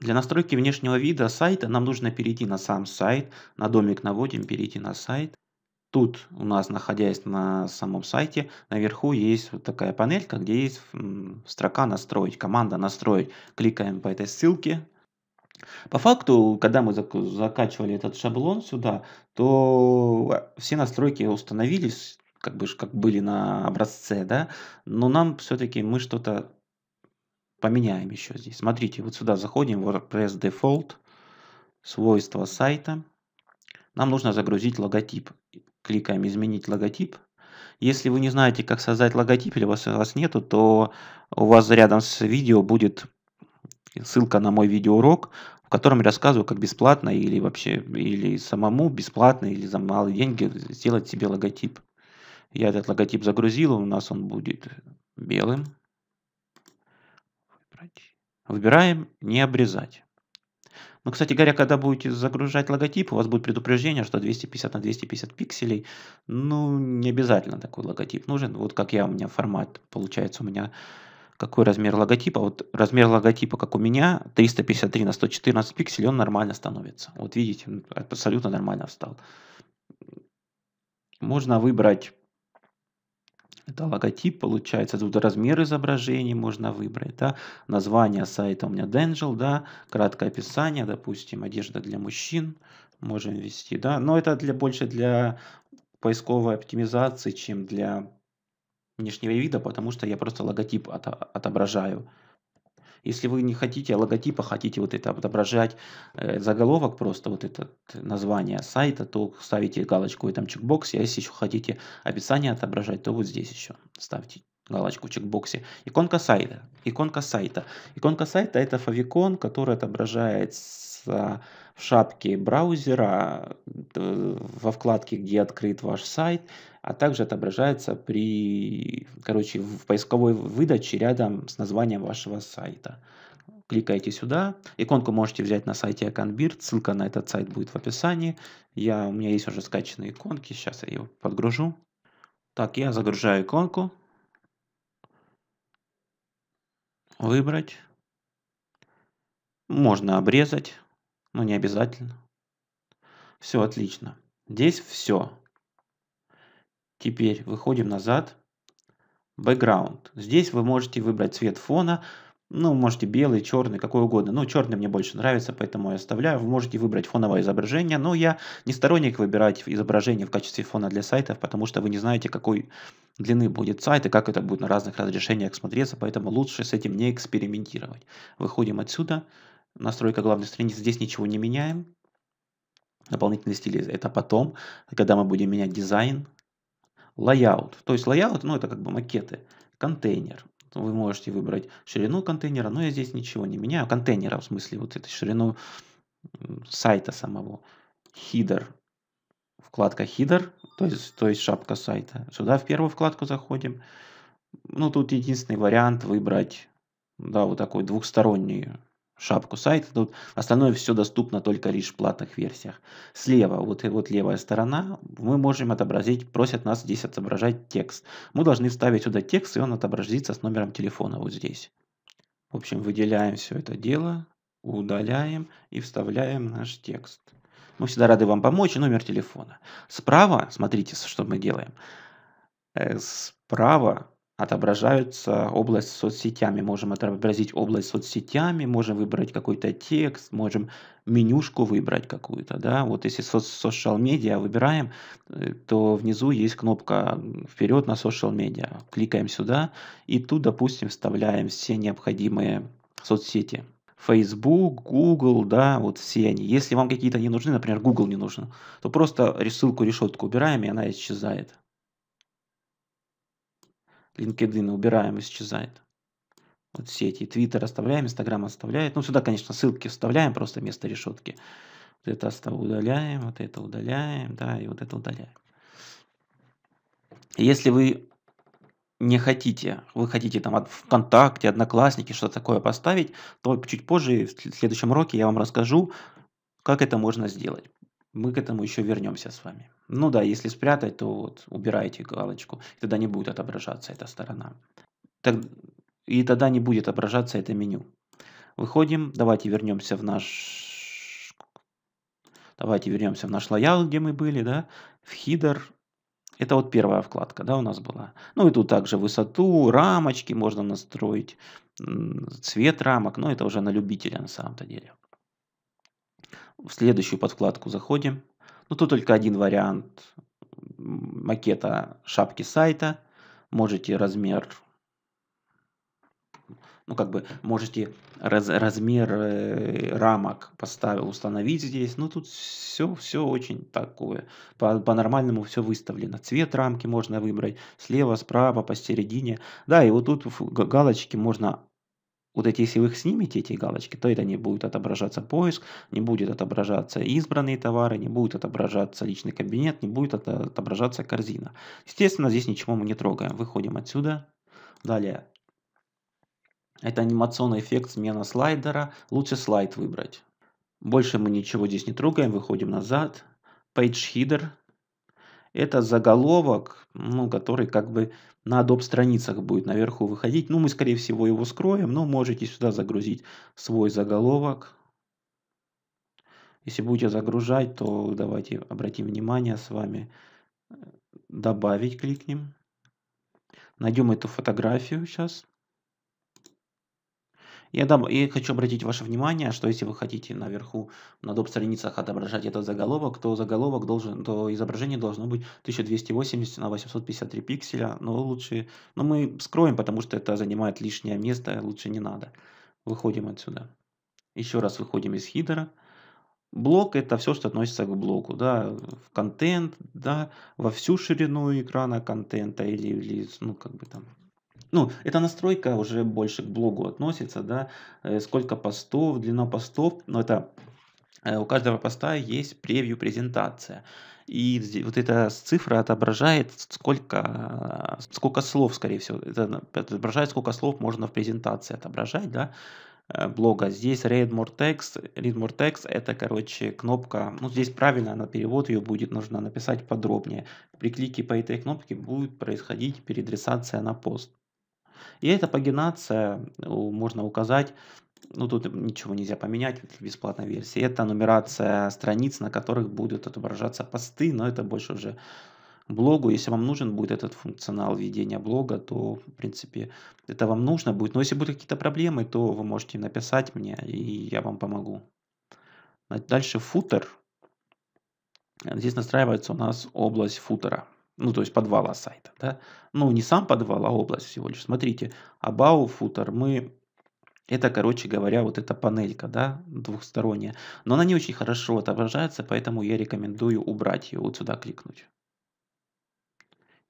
Для настройки внешнего вида сайта нам нужно перейти на сам сайт. На домик наводим, перейти на сайт. Тут у нас, находясь на самом сайте, наверху есть вот такая панелька, где есть строка «Настроить», команда «Настроить». Кликаем по этой ссылке. По факту, когда мы закачивали этот шаблон сюда, то все настройки установились, как бы как были на образце, да, но нам все-таки мы что-то поменяем еще здесь. Смотрите, вот сюда заходим, WordPress Default, свойства сайта. Нам нужно загрузить логотип. Кликаем «Изменить логотип». Если вы не знаете, как создать логотип, или у вас, у вас нету, то у вас рядом с видео будет ссылка на мой видеоурок, в котором я рассказываю, как бесплатно или вообще, или самому бесплатно, или за малые деньги сделать себе логотип. Я этот логотип загрузил, у нас он будет белым. Выбираем «Не обрезать». Ну, кстати говоря, когда будете загружать логотип, у вас будет предупреждение, что 250 на 250 пикселей. Ну, не обязательно такой логотип нужен. Вот как я, у меня формат, получается, у меня какой размер логотипа. Вот размер логотипа, как у меня, 353 на 114 пикселей, он нормально становится. Вот видите, абсолютно нормально встал. Можно выбрать это логотип получается, тут размер изображений можно выбрать, да, название сайта у меня Dangel, да, краткое описание, допустим, одежда для мужчин, можем ввести, да, но это для больше для поисковой оптимизации, чем для внешнего вида, потому что я просто логотип от, отображаю. Если вы не хотите а логотипа, хотите вот это отображать э, заголовок, просто вот это название сайта, то ставите галочку в этом чекбоксе. А если еще хотите описание отображать, то вот здесь еще ставьте галочку в чекбоксе. Иконка сайта. Иконка сайта. Иконка сайта это фавикон, который отображает в шапке браузера э, во вкладке, где открыт ваш сайт, а также отображается при, короче, в поисковой выдаче рядом с названием вашего сайта. Кликаете сюда, иконку можете взять на сайте Аконбирд, ссылка на этот сайт будет в описании. Я, у меня есть уже скачанные иконки, сейчас я ее подгружу. Так, я загружаю иконку. Выбрать. Можно обрезать, но не обязательно. Все отлично. Здесь все. Теперь выходим назад. Background. Здесь вы можете выбрать цвет фона. Ну, можете белый, черный, какой угодно. Ну, черный мне больше нравится, поэтому я оставляю. Вы можете выбрать фоновое изображение, но я не сторонник выбирать изображение в качестве фона для сайтов, потому что вы не знаете, какой длины будет сайт и как это будет на разных разрешениях смотреться, поэтому лучше с этим не экспериментировать. Выходим отсюда. Настройка главной страницы. Здесь ничего не меняем. Дополнительные стили это потом, когда мы будем менять дизайн, Layout. То есть layout, ну это как бы макеты. Контейнер. Вы можете выбрать ширину контейнера, но я здесь ничего не меняю. Контейнера, в смысле, вот эту ширину сайта самого. Header. Вкладка Header, то есть, то есть шапка сайта. Сюда в первую вкладку заходим. Ну, тут единственный вариант выбрать, да, вот такой двухсторонний шапку сайта. Тут остальное все доступно только лишь в платных версиях. Слева, вот, вот левая сторона, мы можем отобразить, просят нас здесь отображать текст. Мы должны вставить сюда текст, и он отобразится с номером телефона вот здесь. В общем, выделяем все это дело, удаляем и вставляем наш текст. Мы всегда рады вам помочь, И номер телефона. Справа, смотрите, что мы делаем. Э, справа отображаются область соцсетями. Можем отобразить область соцсетями, можем выбрать какой-то текст, можем менюшку выбрать какую-то. Да? Вот если social media выбираем, э, то внизу есть кнопка «Вперед на social media». Кликаем сюда и тут, допустим, вставляем все необходимые соцсети. Facebook, Google, да, вот все они. Если вам какие-то не нужны, например, Google не нужен, то просто ссылку решетку убираем, и она исчезает. LinkedIn убираем, исчезает. Вот все эти Твиттер оставляем, Инстаграм оставляет. Ну, сюда, конечно, ссылки вставляем, просто вместо решетки. Вот это удаляем, вот это удаляем, да, и вот это удаляем. Если вы не хотите, вы хотите там ВКонтакте, Одноклассники, что-то такое поставить, то чуть позже, в следующем уроке я вам расскажу, как это можно сделать. Мы к этому еще вернемся с вами. Ну да, если спрятать, то вот убирайте галочку, и тогда не будет отображаться эта сторона. Так, и тогда не будет отображаться это меню. Выходим, давайте вернемся в наш... Давайте вернемся в наш лоял, где мы были, да, в хидер. Это вот первая вкладка, да, у нас была. Ну и тут также высоту, рамочки можно настроить, цвет рамок, но это уже на любителя на самом-то деле. В следующую подкладку заходим, ну, тут только один вариант макета шапки сайта. Можете размер, ну, как бы, можете раз, размер э, рамок поставил, установить здесь. Ну, тут все, все очень такое. По, по-нормальному все выставлено. Цвет рамки можно выбрать слева, справа, посередине. Да, и вот тут галочки можно вот эти, если вы их снимете, эти галочки, то это не будет отображаться поиск, не будет отображаться избранные товары, не будет отображаться личный кабинет, не будет отображаться корзина. Естественно, здесь ничего мы не трогаем. Выходим отсюда. Далее. Это анимационный эффект смена слайдера. Лучше слайд выбрать. Больше мы ничего здесь не трогаем. Выходим назад. Page Header это заголовок, ну, который как бы на Adobe страницах будет наверху выходить. Ну, мы, скорее всего, его скроем, но можете сюда загрузить свой заголовок. Если будете загружать, то давайте обратим внимание с вами. Э, добавить кликнем. Найдем эту фотографию сейчас. Я, дам, я хочу обратить ваше внимание, что если вы хотите наверху на доп. страницах отображать этот заголовок, то заголовок должен, то изображение должно быть 1280 на 853 пикселя, но лучше, но мы скроем, потому что это занимает лишнее место, лучше не надо. Выходим отсюда. Еще раз выходим из хидера. Блок это все, что относится к блоку, да, в контент, да, во всю ширину экрана контента или, или ну, как бы там, ну, эта настройка уже больше к блогу относится, да, э, сколько постов, длина постов, но это э, у каждого поста есть превью презентация. И вот эта цифра отображает, сколько, сколько слов, скорее всего, это отображает, сколько слов можно в презентации отображать, да, э, блога. Здесь read more text. Read more text это, короче, кнопка, ну здесь правильно на перевод ее будет нужно написать подробнее. При клике по этой кнопке будет происходить передресация на пост. И эта пагинация можно указать, ну тут ничего нельзя поменять в бесплатной версии, это нумерация страниц, на которых будут отображаться посты, но это больше уже блогу, если вам нужен будет этот функционал ведения блога, то, в принципе, это вам нужно будет. Но если будут какие-то проблемы, то вы можете написать мне, и я вам помогу. Дальше футер. Здесь настраивается у нас область футера ну, то есть подвала сайта, да, ну, не сам подвал, а область всего лишь. Смотрите, about footer мы, это, короче говоря, вот эта панелька, да, двухсторонняя, но она не очень хорошо отображается, поэтому я рекомендую убрать ее, вот сюда кликнуть.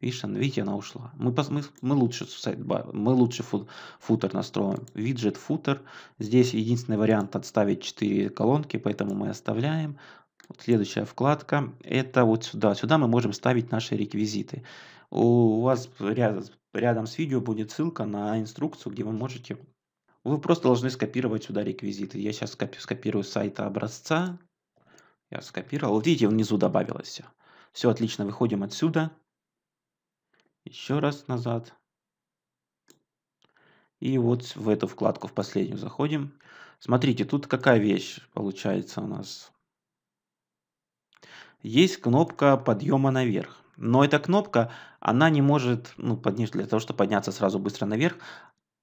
Видишь, видите, она ушла. Мы, мы, мы лучше сайт, мы лучше фут, футер настроим. Виджет футер. Здесь единственный вариант отставить 4 колонки, поэтому мы оставляем. Вот следующая вкладка – это вот сюда. Сюда мы можем ставить наши реквизиты. У вас рядом, рядом с видео будет ссылка на инструкцию, где вы можете… Вы просто должны скопировать сюда реквизиты. Я сейчас скопирую с сайта образца. Я скопировал. Вот видите, внизу добавилось все. Все отлично, выходим отсюда. Еще раз назад. И вот в эту вкладку, в последнюю заходим. Смотрите, тут какая вещь получается у нас есть кнопка подъема наверх. Но эта кнопка, она не может, ну, поднять для того, чтобы подняться сразу быстро наверх,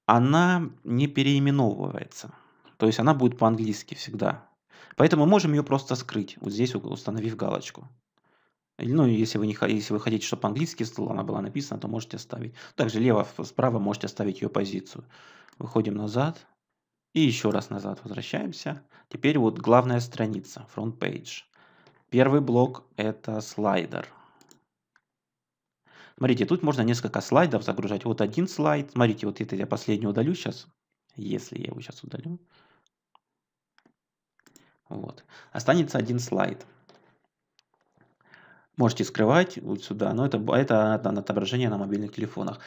она не переименовывается. То есть она будет по-английски всегда. Поэтому мы можем ее просто скрыть, вот здесь установив галочку. Ну, если вы, не, если вы хотите, чтобы по-английски она была написана, то можете оставить. Также лево, справа можете оставить ее позицию. Выходим назад. И еще раз назад возвращаемся. Теперь вот главная страница, front page. Первый блок это слайдер. Смотрите, тут можно несколько слайдов загружать. Вот один слайд. Смотрите, вот это я последний удалю сейчас. Если я его сейчас удалю. Вот. Останется один слайд. Можете скрывать вот сюда, но это, это отображение на мобильных телефонах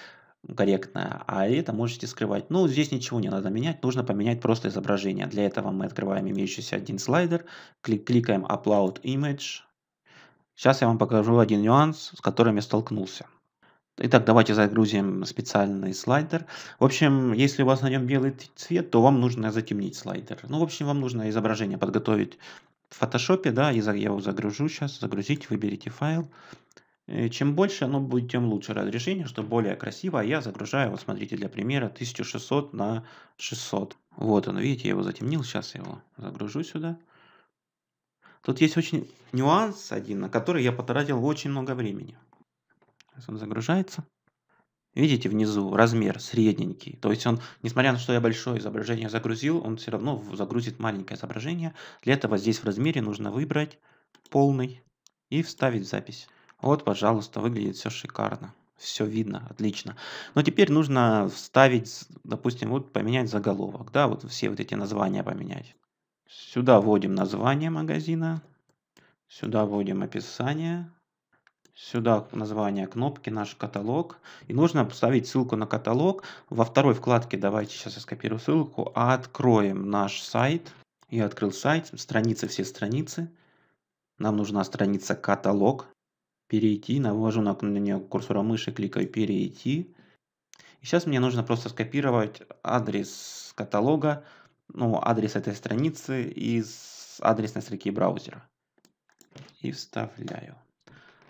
корректная, а это можете скрывать. Ну, здесь ничего не надо менять, нужно поменять просто изображение. Для этого мы открываем имеющийся один слайдер, клик кликаем Upload Image. Сейчас я вам покажу один нюанс, с которым я столкнулся. Итак, давайте загрузим специальный слайдер. В общем, если у вас на нем белый цвет, то вам нужно затемнить слайдер. Ну, в общем, вам нужно изображение подготовить в фотошопе, да, я его загружу сейчас, загрузить, выберите файл, Э, чем больше оно будет, тем лучше разрешение, что более красиво. А я загружаю, вот смотрите, для примера 1600 на 600. Вот он, видите, я его затемнил, сейчас я его загружу сюда. Тут есть очень нюанс один, на который я потратил очень много времени. Сейчас он загружается. Видите внизу размер средненький. То есть он, несмотря на то, что я большое изображение загрузил, он все равно загрузит маленькое изображение. Для этого здесь в размере нужно выбрать полный и вставить запись. Вот, пожалуйста, выглядит все шикарно. Все видно, отлично. Но теперь нужно вставить, допустим, вот поменять заголовок, да, вот все вот эти названия поменять. Сюда вводим название магазина, сюда вводим описание, сюда название кнопки, наш каталог. И нужно поставить ссылку на каталог. Во второй вкладке, давайте сейчас я скопирую ссылку, откроем наш сайт. Я открыл сайт, страницы, все страницы. Нам нужна страница каталог перейти, навожу на, на нее курсора мыши, кликаю перейти. И сейчас мне нужно просто скопировать адрес каталога, ну, адрес этой страницы из адресной строки браузера. И вставляю.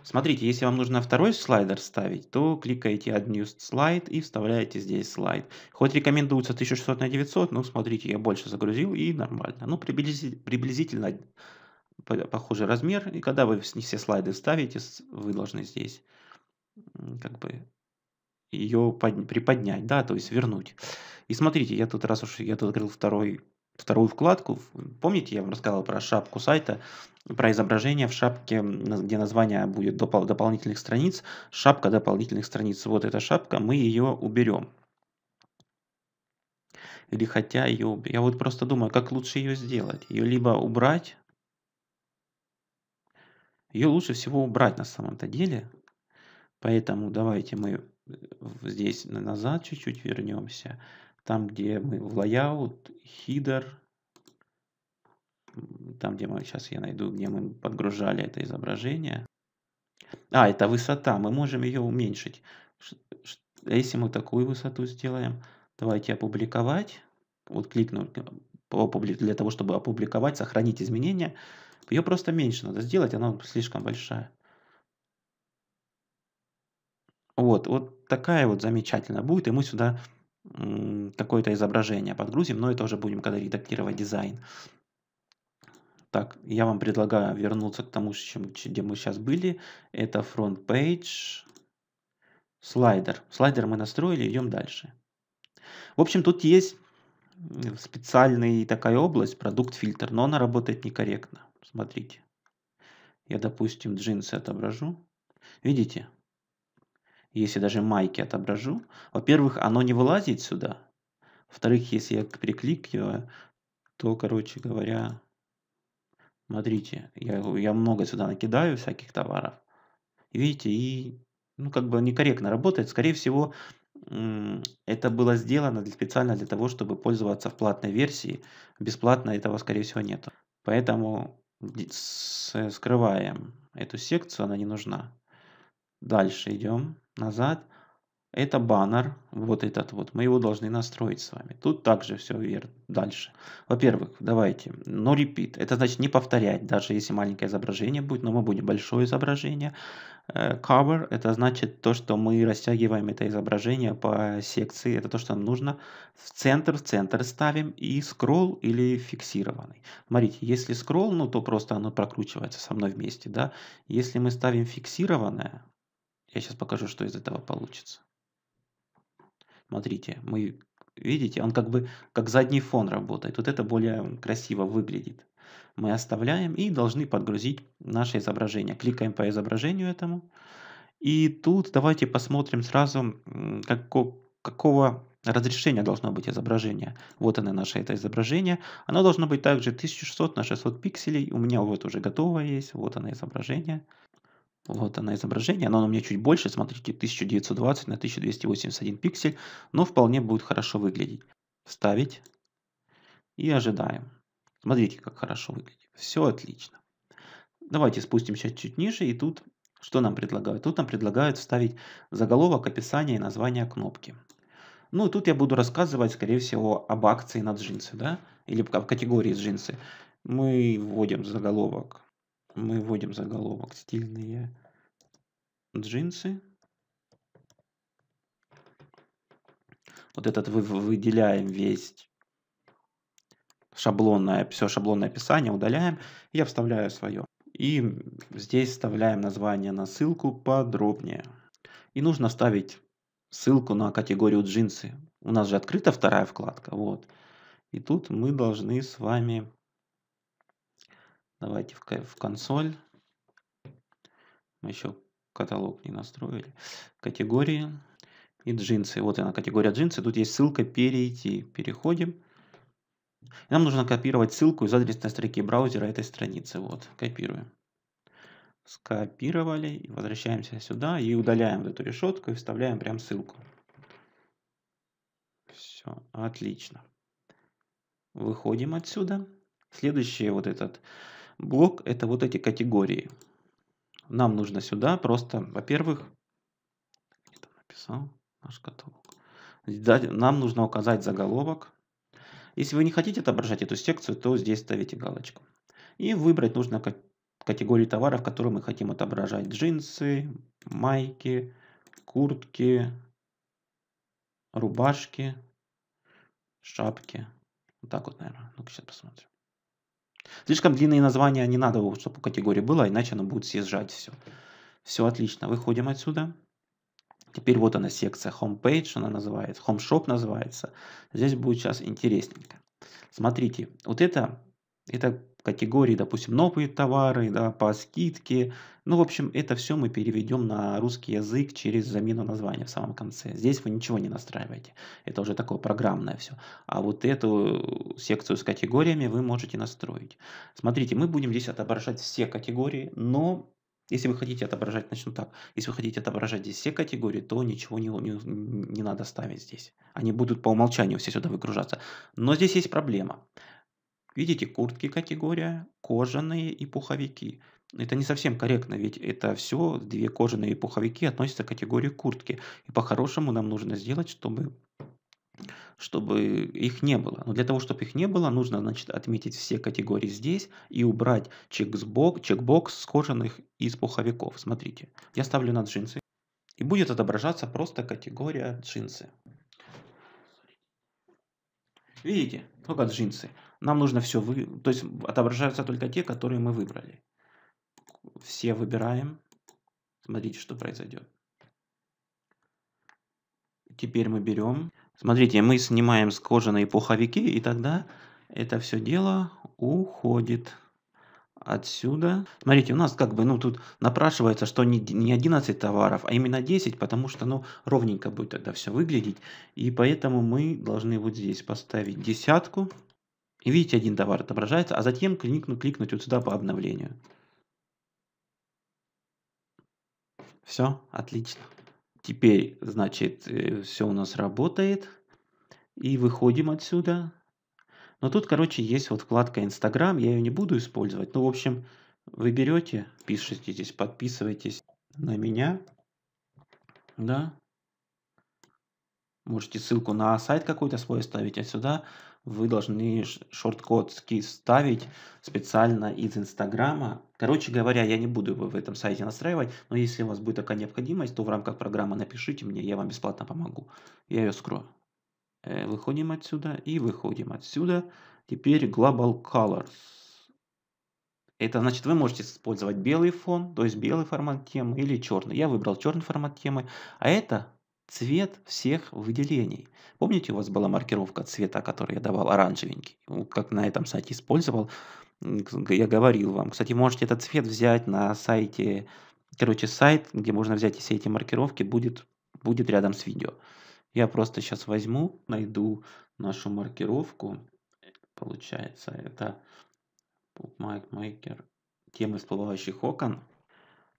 Смотрите, если вам нужно второй слайдер ставить, то кликаете Add New Slide и вставляете здесь слайд. Хоть рекомендуется 1600 на 900, но смотрите, я больше загрузил и нормально. Ну, приблизительно похожий размер. И когда вы все слайды ставите вы должны здесь как бы ее под, приподнять, да, то есть вернуть. И смотрите, я тут раз уж я тут открыл второй, вторую вкладку. Помните, я вам рассказывал про шапку сайта, про изображение в шапке, где название будет доп- дополнительных страниц. Шапка дополнительных страниц. Вот эта шапка, мы ее уберем. Или хотя ее... Я вот просто думаю, как лучше ее сделать. Ее либо убрать, ее лучше всего убрать на самом-то деле. Поэтому давайте мы э, здесь назад чуть-чуть вернемся. Там, где мы в layout, header, там, где мы, сейчас я найду, где мы подгружали это изображение. А, это высота, мы можем ее уменьшить. Если мы такую высоту сделаем, давайте опубликовать. Вот кликну э, для того, чтобы опубликовать, сохранить изменения. Ее просто меньше надо сделать, она слишком большая. Вот, вот такая вот замечательная будет, и мы сюда какое-то изображение подгрузим, но это уже будем, когда редактировать дизайн. Так, я вам предлагаю вернуться к тому, чем, где мы сейчас были. Это front page, слайдер. Слайдер мы настроили, идем дальше. В общем, тут есть специальная такая область, продукт фильтр, но она работает некорректно. Смотрите. Я, допустим, джинсы отображу. Видите? Если даже майки отображу. Во-первых, оно не вылазит сюда. Во-вторых, если я перекликиваю, то, короче говоря, смотрите, я, я много сюда накидаю всяких товаров. Видите, и ну, как бы некорректно работает. Скорее всего, это было сделано для, специально для того, чтобы пользоваться в платной версии. Бесплатно этого, скорее всего, нет. Поэтому Э, скрываем эту секцию, она не нужна. Дальше идем назад. Это баннер, вот этот вот, мы его должны настроить с вами. Тут также все верно. Дальше. Во-первых, давайте, no repeat, это значит не повторять, даже если маленькое изображение будет, но мы будем большое изображение. Э, cover, это значит то, что мы растягиваем это изображение по секции, это то, что нам нужно. В центр, в центр ставим и scroll или фиксированный. Смотрите, если scroll, ну то просто оно прокручивается со мной вместе, да. Если мы ставим фиксированное, я сейчас покажу, что из этого получится. Смотрите, мы, видите, он как бы как задний фон работает. Вот это более красиво выглядит. Мы оставляем и должны подгрузить наше изображение. Кликаем по изображению этому. И тут давайте посмотрим сразу, како, какого разрешения должно быть изображение. Вот оно наше это изображение. Оно должно быть также 1600 на 600 пикселей. У меня вот уже готово есть. Вот оно изображение. Вот она изображение, оно у меня чуть больше, смотрите, 1920 на 1281 пиксель, но вполне будет хорошо выглядеть. Вставить и ожидаем. Смотрите, как хорошо выглядит. Все отлично. Давайте спустимся чуть ниже, и тут что нам предлагают? Тут нам предлагают вставить заголовок, описание и название кнопки. Ну, и тут я буду рассказывать, скорее всего, об акции на джинсы, да, или в категории джинсы. Мы вводим заголовок мы вводим заголовок «Стильные джинсы». Вот этот вы выделяем весь шаблонное, все шаблонное описание, удаляем. Я вставляю свое. И здесь вставляем название на ссылку подробнее. И нужно ставить ссылку на категорию джинсы. У нас же открыта вторая вкладка. Вот. И тут мы должны с вами Давайте в консоль. Мы еще каталог не настроили. Категории и джинсы. Вот она, категория джинсы. Тут есть ссылка «Перейти». Переходим. Нам нужно копировать ссылку из адресной строки браузера этой страницы. Вот, копируем. Скопировали. возвращаемся сюда и удаляем эту решетку и вставляем прям ссылку. Все, отлично. Выходим отсюда. Следующее вот этот Блок – это вот эти категории. Нам нужно сюда просто, во-первых, написал наш каталог. Нам нужно указать заголовок. Если вы не хотите отображать эту секцию, то здесь ставите галочку. И выбрать нужно категории товаров, которые мы хотим отображать. Джинсы, майки, куртки, рубашки, шапки. Вот так вот, наверное. Ну-ка сейчас посмотрим. Слишком длинные названия не надо, чтобы у категории было, а иначе она будет съезжать все. Все отлично, выходим отсюда. Теперь вот она секция Homepage, она называется, Home Shop называется. Здесь будет сейчас интересненько. Смотрите, вот это, это категории, допустим, новые товары, да, по скидке. Ну, в общем, это все мы переведем на русский язык через замену названия в самом конце. Здесь вы ничего не настраиваете. Это уже такое программное все. А вот эту секцию с категориями вы можете настроить. Смотрите, мы будем здесь отображать все категории, но если вы хотите отображать, начну так. Если вы хотите отображать здесь все категории, то ничего не, не, не надо ставить здесь. Они будут по умолчанию все сюда выгружаться. Но здесь есть проблема. Видите, куртки категория, кожаные и пуховики. Это не совсем корректно, ведь это все, две кожаные пуховики относятся к категории куртки. И по-хорошему нам нужно сделать, чтобы чтобы их не было. Но для того, чтобы их не было, нужно значит, отметить все категории здесь и убрать чекбокс, чекбокс с кожаных и с пуховиков. Смотрите, я ставлю на джинсы. И будет отображаться просто категория джинсы. Видите, только джинсы. Нам нужно все вы... То есть отображаются только те, которые мы выбрали. Все выбираем. Смотрите, что произойдет. Теперь мы берем... Смотрите, мы снимаем с кожаные пуховики, и тогда это все дело уходит отсюда. Смотрите, у нас как бы, ну, тут напрашивается, что не, не 11 товаров, а именно 10, потому что, ну, ровненько будет тогда все выглядеть. И поэтому мы должны вот здесь поставить десятку. И видите, один товар отображается, а затем кликнуть, кликнуть вот сюда по обновлению. Все, отлично. Теперь, значит, э, все у нас работает. И выходим отсюда. Но тут, короче, есть вот вкладка Инстаграм, я ее не буду использовать. Ну, в общем, вы берете, пишите здесь, подписывайтесь на меня, да. Можете ссылку на сайт какой-то свой оставить а сюда вы должны шорт шорткод ставить специально из Инстаграма. Короче говоря, я не буду его в этом сайте настраивать, но если у вас будет такая необходимость, то в рамках программы напишите мне, я вам бесплатно помогу. Я ее скрою. Э, выходим отсюда и выходим отсюда. Теперь Global Colors. Это значит, вы можете использовать белый фон, то есть белый формат темы или черный. Я выбрал черный формат темы, а это цвет всех выделений. Помните, у вас была маркировка цвета, который я давал, оранжевенький? как на этом сайте использовал, я говорил вам. Кстати, можете этот цвет взять на сайте, короче, сайт, где можно взять все эти маркировки, будет, будет рядом с видео. Я просто сейчас возьму, найду нашу маркировку. Получается, это bookmaker темы всплывающих окон.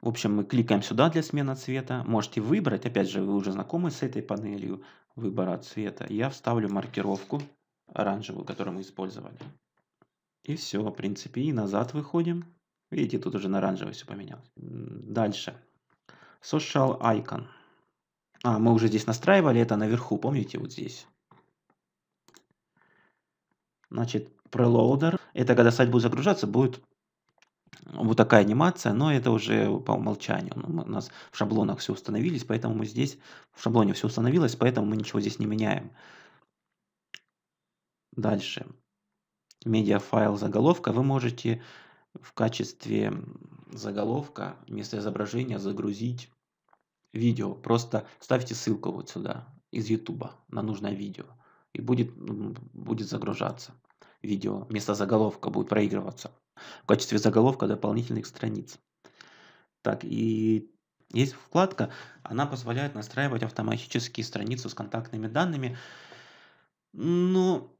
В общем, мы кликаем сюда для смены цвета. Можете выбрать, опять же, вы уже знакомы с этой панелью выбора цвета. Я вставлю маркировку оранжевую, которую мы использовали. И все, в принципе, и назад выходим. Видите, тут уже на оранжевый все поменялось. Дальше. Social Icon. А, мы уже здесь настраивали это наверху, помните, вот здесь. Значит, preloader. Это когда сайт будет загружаться, будет вот такая анимация, но это уже по умолчанию. Ну, у нас в шаблонах все установились, поэтому мы здесь, в шаблоне все установилось, поэтому мы ничего здесь не меняем. Дальше. Медиафайл заголовка. Вы можете в качестве заголовка вместо изображения загрузить видео, просто ставьте ссылку вот сюда из YouTube на нужное видео. И будет, будет загружаться видео. Вместо заголовка будет проигрываться. В качестве заголовка дополнительных страниц. Так, и есть вкладка, она позволяет настраивать автоматические страницу с контактными данными. Но ну,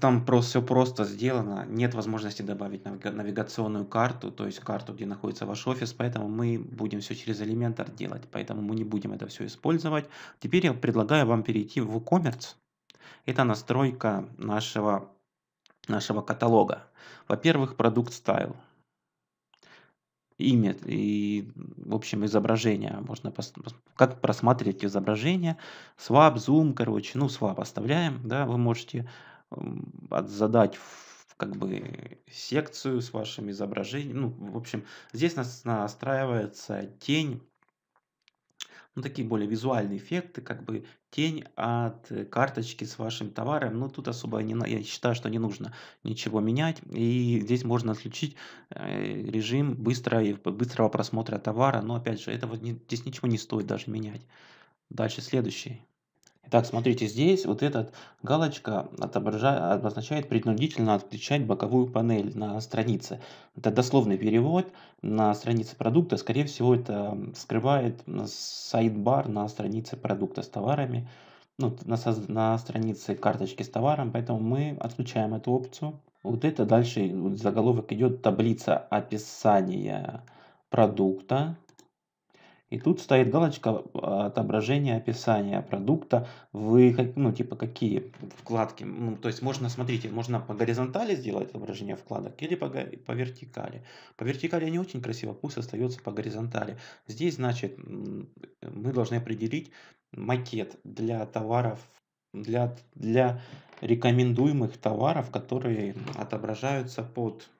там просто все просто сделано, нет возможности добавить навигационную карту, то есть карту, где находится ваш офис, поэтому мы будем все через Elementor делать, поэтому мы не будем это все использовать. Теперь я предлагаю вам перейти в WooCommerce. Это настройка нашего, нашего каталога. Во-первых, продукт стайл имя и, в общем, изображение. Можно пос- как просматривать изображение. Swap, зум, короче, ну, swap оставляем, да, вы можете задать как бы секцию с вашим изображением. Ну, в общем, здесь нас настраивается тень, ну, такие более визуальные эффекты, как бы тень от э, карточки с вашим товаром. но тут особо не, я считаю, что не нужно ничего менять. И здесь можно отключить э, режим быстрого, быстрого просмотра товара. Но, опять же, этого не, здесь ничего не стоит даже менять. Дальше следующий. Итак, смотрите, здесь вот эта галочка отображает, обозначает принудительно отключать боковую панель на странице. Это дословный перевод на странице продукта. Скорее всего, это скрывает сайт-бар на странице продукта с товарами, ну, на, на странице карточки с товаром, поэтому мы отключаем эту опцию. Вот это дальше вот заголовок идет таблица описания продукта, и тут стоит галочка а, отображения описания продукта. Вы, ну, типа, какие вкладки. Ну, то есть можно, смотрите, можно по горизонтали сделать отображение вкладок или по, по вертикали. По вертикали не очень красиво, пусть остается по горизонтали. Здесь, значит, мы должны определить макет для товаров, для, для рекомендуемых товаров, которые отображаются под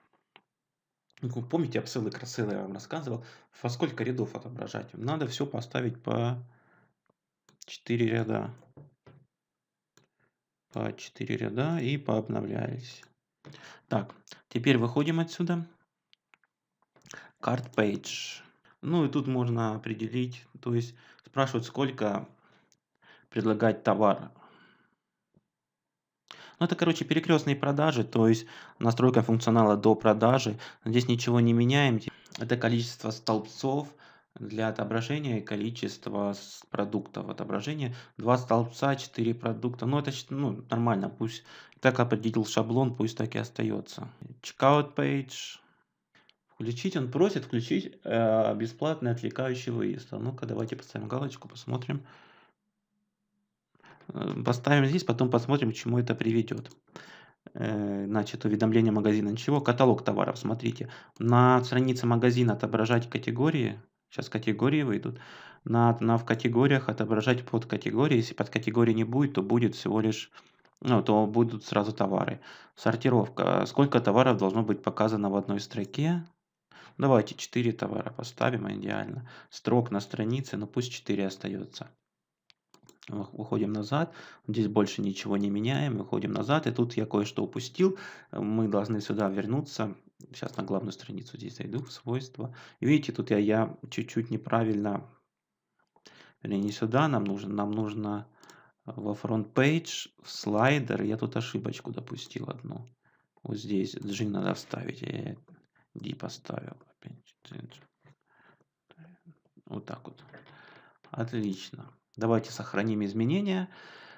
ну, вы помните, обсылы красылы я вам рассказывал, во сколько рядов отображать. Надо все поставить по 4 ряда. По 4 ряда и пообновлялись. Так, теперь выходим отсюда. Card Page. Ну и тут можно определить, то есть спрашивают, сколько предлагать товара. Но ну, это, короче, перекрестные продажи, то есть настройка функционала до продажи. Здесь ничего не меняем. Это количество столбцов для отображения и количество продуктов отображения. Два столбца, четыре продукта. Ну, это ну, нормально. Пусть так определил шаблон, пусть так и остается. Checkout page. Включить, он просит включить э, бесплатный отвлекающий выезд. А ну-ка, давайте поставим галочку, посмотрим. Э, поставим здесь, потом посмотрим, к чему это приведет. Э, значит, уведомление магазина. Ничего, каталог товаров, смотрите. На странице магазина отображать категории. Сейчас категории выйдут. На, на, в категориях отображать под категории. Если под категории не будет, то будет всего лишь ну, то будут сразу товары. Сортировка. Сколько товаров должно быть показано в одной строке? Давайте 4 товара поставим, идеально. Строк на странице, но ну, пусть 4 остается мы уходим назад, здесь больше ничего не меняем, уходим назад, и тут я кое-что упустил, мы должны сюда вернуться, сейчас на главную страницу здесь зайду, в свойства, и видите, тут я, я чуть-чуть неправильно, или не сюда, нам нужно, нам нужно э, во фронт пейдж в слайдер, я тут ошибочку допустил одну, вот здесь G надо вставить, я D поставил, вот так вот. Отлично. Давайте сохраним изменения.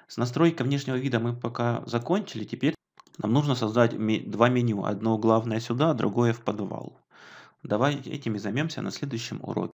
С настройкой внешнего вида мы пока закончили. Теперь нам нужно создать два меню. Одно главное сюда, другое в подвал. Давай этими займемся на следующем уроке.